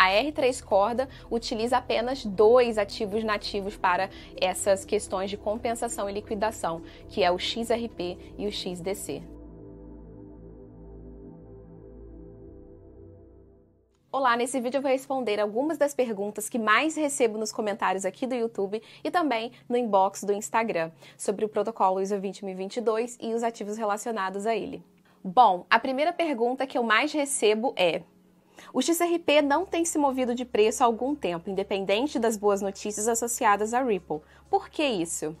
A R3 corda utiliza apenas dois ativos nativos para essas questões de compensação e liquidação, que é o XRP e o XDC. Olá, nesse vídeo eu vou responder algumas das perguntas que mais recebo nos comentários aqui do YouTube e também no inbox do Instagram sobre o protocolo ISO 20022 e os ativos relacionados a ele. Bom, a primeira pergunta que eu mais recebo é: o XRP não tem se movido de preço há algum tempo, independente das boas notícias associadas à Ripple. Por que isso?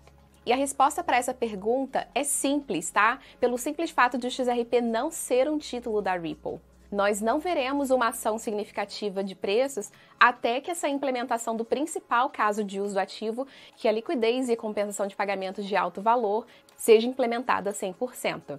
E a resposta para essa pergunta é simples, tá? Pelo simples fato de o XRP não ser um título da Ripple nós não veremos uma ação significativa de preços até que essa implementação do principal caso de uso ativo, que é a liquidez e compensação de pagamentos de alto valor, seja implementada 100%.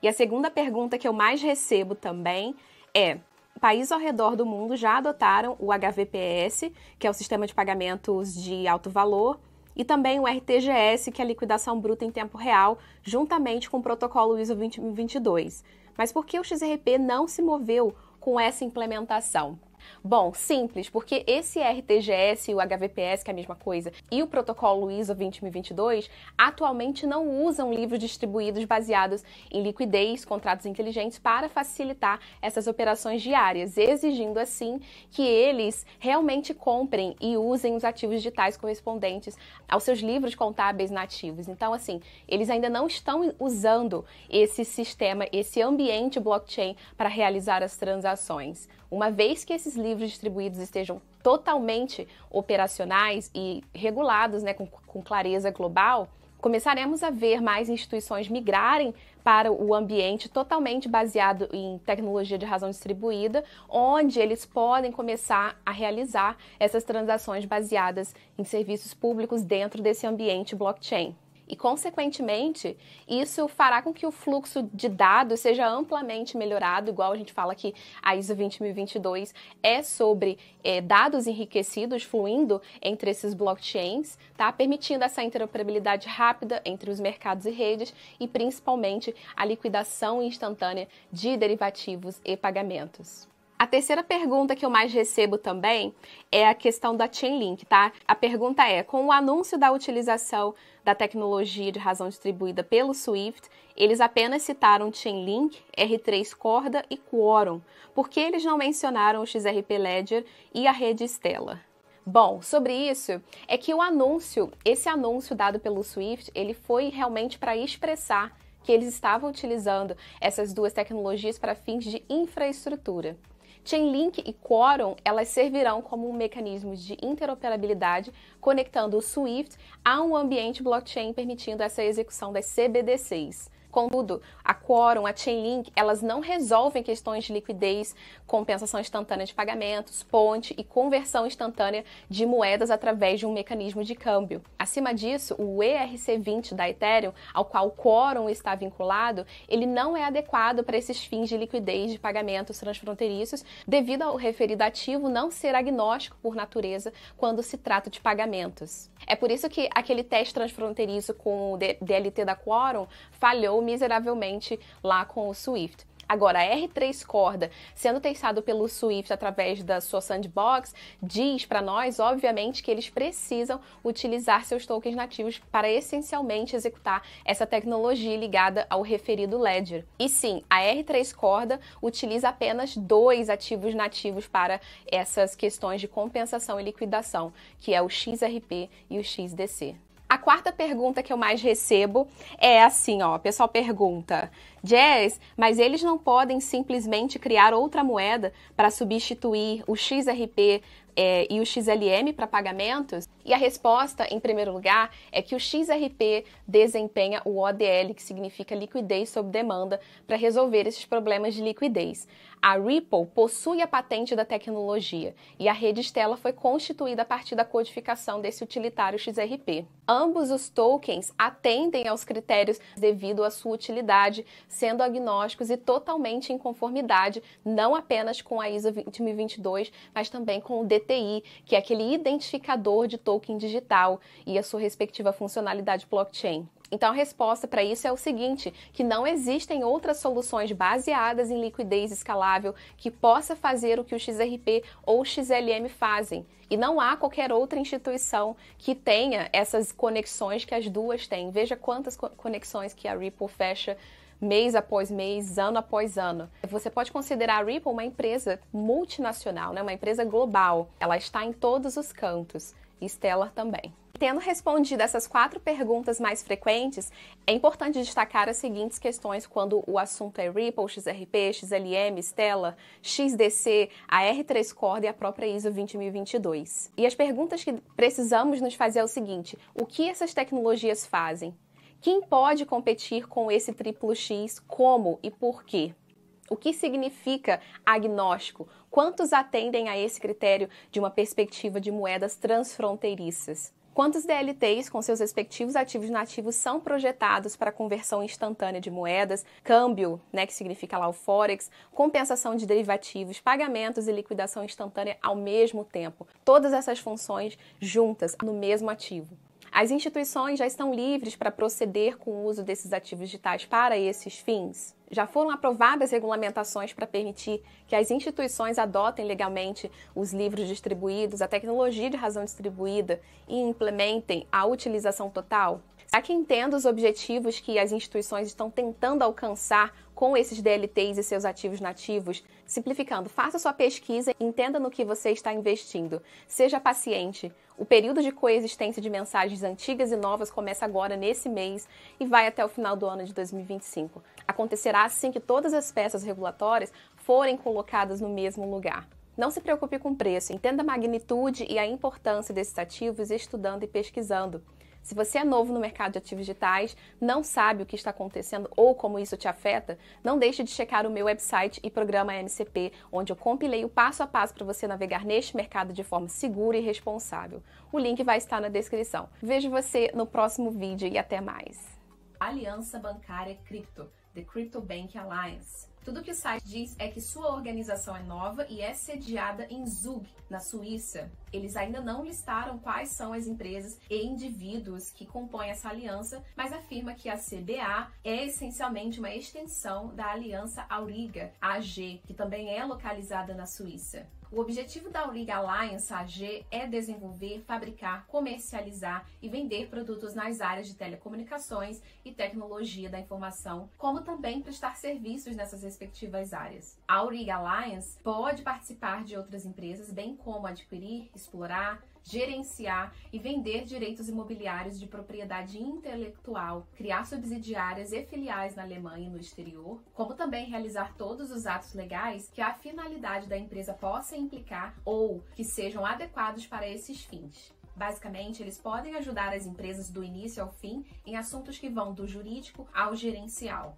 E a segunda pergunta que eu mais recebo também é: países ao redor do mundo já adotaram o HVPS, que é o sistema de pagamentos de alto valor, e também o RTGS, que é a liquidação bruta em tempo real, juntamente com o protocolo ISO 2022. Mas por que o XRP não se moveu com essa implementação? Bom, simples, porque esse RTGS e o HVPS, que é a mesma coisa, e o protocolo ISO 2022 atualmente não usam livros distribuídos baseados em liquidez, contratos inteligentes, para facilitar essas operações diárias, exigindo assim que eles realmente comprem e usem os ativos digitais correspondentes aos seus livros contábeis nativos. Então, assim, eles ainda não estão usando esse sistema, esse ambiente blockchain para realizar as transações. Uma vez que esses esses livros distribuídos estejam totalmente operacionais e regulados né, com, com clareza global, começaremos a ver mais instituições migrarem para o ambiente totalmente baseado em tecnologia de razão distribuída, onde eles podem começar a realizar essas transações baseadas em serviços públicos dentro desse ambiente blockchain. E, consequentemente, isso fará com que o fluxo de dados seja amplamente melhorado, igual a gente fala que a ISO 2022 é sobre é, dados enriquecidos fluindo entre esses blockchains, tá? permitindo essa interoperabilidade rápida entre os mercados e redes e, principalmente, a liquidação instantânea de derivativos e pagamentos. A terceira pergunta que eu mais recebo também é a questão da Chainlink, tá? A pergunta é: com o anúncio da utilização da tecnologia de razão distribuída pelo Swift, eles apenas citaram Chainlink, R3 Corda e Quorum. Por que eles não mencionaram o XRP Ledger e a rede Stellar? Bom, sobre isso é que o anúncio, esse anúncio dado pelo Swift, ele foi realmente para expressar que eles estavam utilizando essas duas tecnologias para fins de infraestrutura. Chainlink e Quorum, elas servirão como um mecanismo de interoperabilidade, conectando o Swift a um ambiente blockchain permitindo essa execução das CBDCs. Contudo, a Quorum, a Chainlink, elas não resolvem questões de liquidez, compensação instantânea de pagamentos, ponte e conversão instantânea de moedas através de um mecanismo de câmbio. Acima disso, o ERC20 da Ethereum, ao qual o Quorum está vinculado, ele não é adequado para esses fins de liquidez de pagamentos transfronteiriços, devido ao referido ativo não ser agnóstico por natureza quando se trata de pagamentos. É por isso que aquele teste transfronteiriço com o DLT da Quorum falhou miseravelmente lá com o Swift. Agora, a R3 Corda, sendo testado pelo Swift através da sua sandbox, diz para nós, obviamente, que eles precisam utilizar seus tokens nativos para essencialmente executar essa tecnologia ligada ao referido Ledger. E sim, a R3 Corda utiliza apenas dois ativos nativos para essas questões de compensação e liquidação, que é o XRP e o XDC. A quarta pergunta que eu mais recebo é assim, ó, o pessoal pergunta: "Jazz, mas eles não podem simplesmente criar outra moeda para substituir o XRP é, e o XLM para pagamentos? E a resposta, em primeiro lugar, é que o XRP desempenha o ODL, que significa liquidez sob demanda, para resolver esses problemas de liquidez. A Ripple possui a patente da tecnologia e a rede Stella foi constituída a partir da codificação desse utilitário XRP. Ambos os tokens atendem aos critérios devido à sua utilidade, sendo agnósticos e totalmente em conformidade não apenas com a ISO 2022, mas também com o DT DTI, que é aquele identificador de token digital e a sua respectiva funcionalidade blockchain. Então a resposta para isso é o seguinte, que não existem outras soluções baseadas em liquidez escalável que possa fazer o que o XRP ou o XLM fazem. E não há qualquer outra instituição que tenha essas conexões que as duas têm. Veja quantas conexões que a Ripple fecha mês após mês, ano após ano. Você pode considerar a Ripple uma empresa multinacional, né? uma empresa global. Ela está em todos os cantos, e Stellar também. Tendo respondido essas quatro perguntas mais frequentes, é importante destacar as seguintes questões quando o assunto é Ripple, XRP, XLM, Stellar, XDC, a R3 Corda e a própria ISO 20022. E as perguntas que precisamos nos fazer é o seguinte: o que essas tecnologias fazem? Quem pode competir com esse triplo X, como e por quê? O que significa agnóstico? Quantos atendem a esse critério de uma perspectiva de moedas transfronteiriças? Quantos DLTs com seus respectivos ativos nativos são projetados para conversão instantânea de moedas, câmbio, né, que significa lá o forex, compensação de derivativos, pagamentos e liquidação instantânea ao mesmo tempo? Todas essas funções juntas no mesmo ativo. As instituições já estão livres para proceder com o uso desses ativos digitais para esses fins? Já foram aprovadas regulamentações para permitir que as instituições adotem legalmente os livros distribuídos, a tecnologia de razão distribuída e implementem a utilização total? Será que entendo os objetivos que as instituições estão tentando alcançar com esses DLTs e seus ativos nativos. Simplificando, faça sua pesquisa, entenda no que você está investindo. Seja paciente. O período de coexistência de mensagens antigas e novas começa agora nesse mês e vai até o final do ano de 2025. Acontecerá assim que todas as peças regulatórias forem colocadas no mesmo lugar. Não se preocupe com o preço, entenda a magnitude e a importância desses ativos estudando e pesquisando. Se você é novo no mercado de ativos digitais, não sabe o que está acontecendo ou como isso te afeta, não deixe de checar o meu website e programa MCP, onde eu compilei o passo a passo para você navegar neste mercado de forma segura e responsável. O link vai estar na descrição. Vejo você no próximo vídeo e até mais. Aliança Bancária Cripto, The Crypto Bank Alliance. Tudo que o site diz é que sua organização é nova e é sediada em Zug, na Suíça. Eles ainda não listaram quais são as empresas e indivíduos que compõem essa aliança, mas afirma que a CBA é essencialmente uma extensão da Aliança Auriga, AG, que também é localizada na Suíça. O objetivo da Aurig Alliance AG é desenvolver, fabricar, comercializar e vender produtos nas áreas de telecomunicações e tecnologia da informação, como também prestar serviços nessas respectivas áreas. A Aurig Alliance pode participar de outras empresas, bem como adquirir, explorar, gerenciar e vender direitos imobiliários de propriedade intelectual, criar subsidiárias e filiais na Alemanha e no exterior, como também realizar todos os atos legais que a finalidade da empresa possa implicar ou que sejam adequados para esses fins. Basicamente, eles podem ajudar as empresas do início ao fim em assuntos que vão do jurídico ao gerencial.